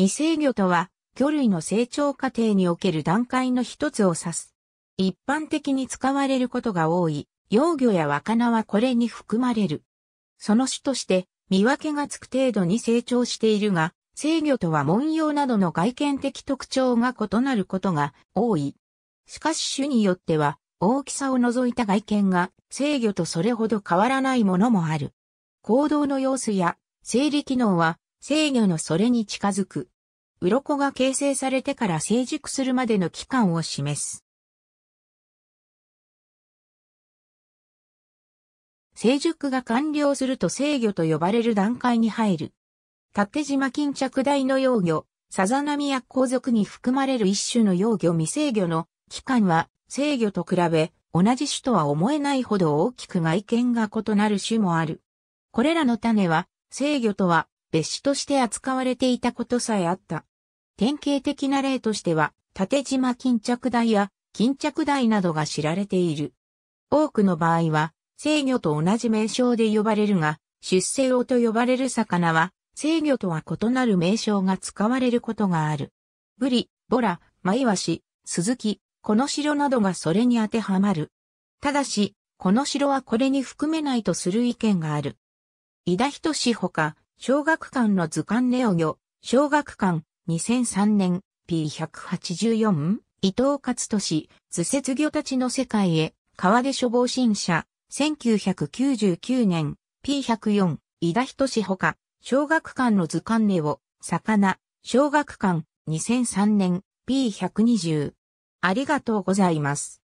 未成魚とは、魚類の成長過程における段階の一つを指す。一般的に使われることが多い、幼魚や若菜はこれに含まれる。その種として、見分けがつく程度に成長しているが、成魚とは文様などの外見的特徴が異なることが多い。しかし種によっては、大きさを除いた外見が制御とそれほど変わらないものもある。行動の様子や生理機能は制御のそれに近づく。鱗が形成されてから成熟するまでの期間を示す。成熟が完了すると制御と呼ばれる段階に入る。縦島巾着大の幼魚、さざ波や皇族に含まれる一種の幼魚未制御の期間は制御と比べ同じ種とは思えないほど大きく外見が異なる種もある。これらの種は制御とは別種として扱われていたことさえあった。典型的な例としては、縦島巾着台や巾着台などが知られている。多くの場合は、制魚と同じ名称で呼ばれるが、出世魚と呼ばれる魚は、制魚とは異なる名称が使われることがある。ブリ、ボラ、マイワシ、スズキ、この城などがそれに当てはまる。ただし、この城はこれに含めないとする意見がある。井田仁ほか、小学館の図鑑ネオ魚、小学館、2003年、P184、伊藤勝利、図説魚たちの世界へ、川出処方新社、1999年、P104、伊田仁ほか、小学館の図鑑ネオ、魚、小学館、2003年、P120。ありがとうございます。